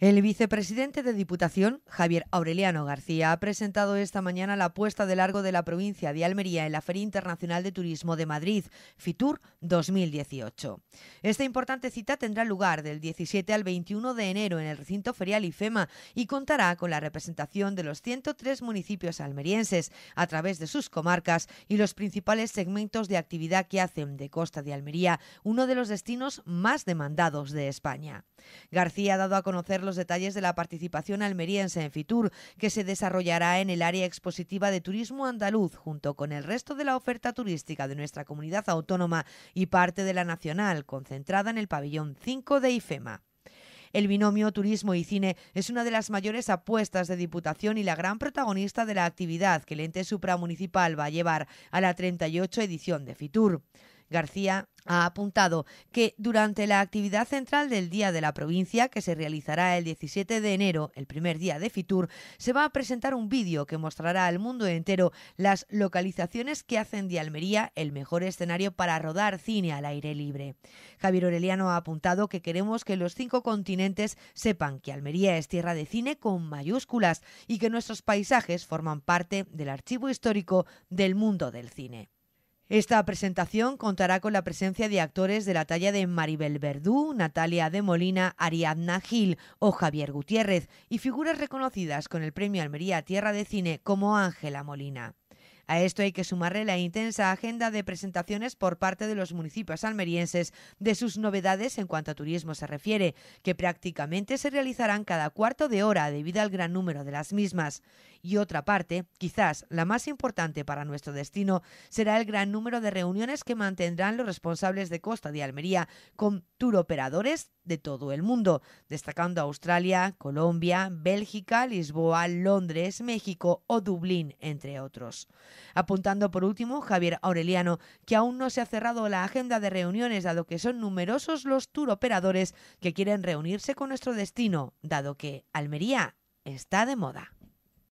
El vicepresidente de Diputación, Javier Aureliano García, ha presentado esta mañana la puesta de largo de la provincia de Almería en la Feria Internacional de Turismo de Madrid, FITUR 2018. Esta importante cita tendrá lugar del 17 al 21 de enero en el recinto ferial IFEMA y contará con la representación de los 103 municipios almerienses a través de sus comarcas y los principales segmentos de actividad que hacen de Costa de Almería uno de los destinos más demandados de España. García ha dado a conocer los detalles de la participación almeriense en Fitur, que se desarrollará en el área expositiva de turismo andaluz, junto con el resto de la oferta turística de nuestra comunidad autónoma y parte de la nacional, concentrada en el pabellón 5 de IFEMA. El binomio turismo y cine es una de las mayores apuestas de Diputación y la gran protagonista de la actividad que el ente supramunicipal va a llevar a la 38 edición de Fitur. García ha apuntado que durante la actividad central del Día de la Provincia, que se realizará el 17 de enero, el primer día de Fitur, se va a presentar un vídeo que mostrará al mundo entero las localizaciones que hacen de Almería el mejor escenario para rodar cine al aire libre. Javier Oreliano ha apuntado que queremos que los cinco continentes sepan que Almería es tierra de cine con mayúsculas y que nuestros paisajes forman parte del archivo histórico del mundo del cine. Esta presentación contará con la presencia de actores de la talla de Maribel Verdú, Natalia de Molina, Ariadna Gil o Javier Gutiérrez y figuras reconocidas con el Premio Almería Tierra de Cine como Ángela Molina. A esto hay que sumarle la intensa agenda de presentaciones por parte de los municipios almerienses de sus novedades en cuanto a turismo se refiere, que prácticamente se realizarán cada cuarto de hora debido al gran número de las mismas. Y otra parte, quizás la más importante para nuestro destino, será el gran número de reuniones que mantendrán los responsables de Costa de Almería con turoperadores de todo el mundo, destacando Australia, Colombia, Bélgica, Lisboa, Londres, México o Dublín, entre otros. Apuntando por último, Javier Aureliano, que aún no se ha cerrado la agenda de reuniones, dado que son numerosos los turoperadores que quieren reunirse con nuestro destino, dado que Almería está de moda.